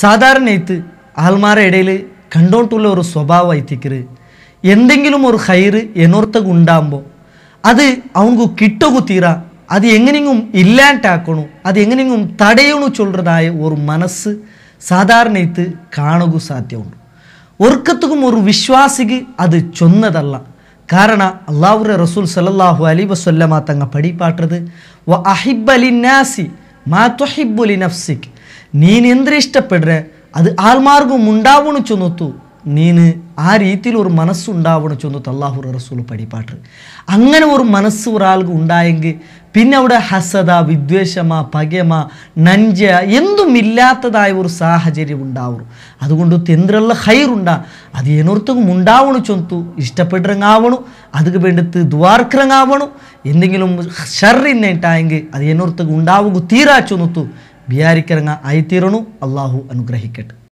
സാധാരണ എയ്ത്ത് ആൾമാരെ ഇടയിൽ കണ്ടോട്ടുള്ള ഒരു സ്വഭാവം എത്തിക്കര് എന്തെങ്കിലും ഒരു ഹൈറ് എന്നോർത്തക്ക് ഉണ്ടാകുമ്പോൾ അത് അവങ്കു കിട്ടകു തീരാ അത് എങ്ങനെയും ഇല്ലാണ്ടാക്കണു അത് എങ്ങനെയും തടയണു ചൊല്ലതായ ഒരു മനസ്സ് സാധാരണ എയ്ത്ത് കാണുക സാധ്യമുണ്ട് ഒർക്കത്തുക്കും ഒരു വിശ്വാസിക്ക് അത് ചൊന്നതല്ല കാരണം ಅಲ್ಲಾವುರ റസൂൽ സലല്ലാഹു അലി ವಸೊಲ್ಲಮ ತಂಗ ಪಡಿಪಾಟ್ರದು വ ಅಹಿಬ್ಬಲಿ ನ್ಯಾಸಿ മാ ತೊಹಿಬ್ಬುಲಿ ನಫ್ಸಿಕ್ ನೀನೆಂದರೆ ಇಷ್ಟಪಡ್ರೆ ಅದು ಆಲ್ಮಾರ್ಗೂ ಮುಂಡಾವಣು ಚೊನ್ನೊತ್ತು നീന് ആ രീതിയിൽ ഒരു മനസ്സുണ്ടാവണം ചൊന്നു തല്ലാഹുർ റസൂൽ പടിപാട്ട് അങ്ങനെ ഒരു മനസ്സ് ഒരാൾക്ക് ഉണ്ടായെങ്കിൽ പിന്നെ അവിടെ ഹസത വിദ്വേഷമാ പകമ നഞ്ച എന്തും ഇല്ലാത്തതായ ഒരു സാഹചര്യം ഉണ്ടാവും അതുകൊണ്ട് എന്തിനുള്ള ഹൈറുണ്ടാ അത് എന്നൊരുത്തും ഉണ്ടാവണം ചൊന്തു ഇഷ്ടപ്പെട്ടിറങ്ങാവണം അതുക്ക് വേണ്ടിത്ത് ദ്വാർക്കിറങ്ങാവണം എന്തെങ്കിലും ഷറിനായിട്ടായെങ്കിൽ അത് എന്നൊരുത്തും ഉണ്ടാവുക തീരാ ചൊന്നുത്തു വിചാരിക്കിറങ്ങാൻ ആയിത്തീരണു അള്ളാഹു അനുഗ്രഹിക്കട്ടെ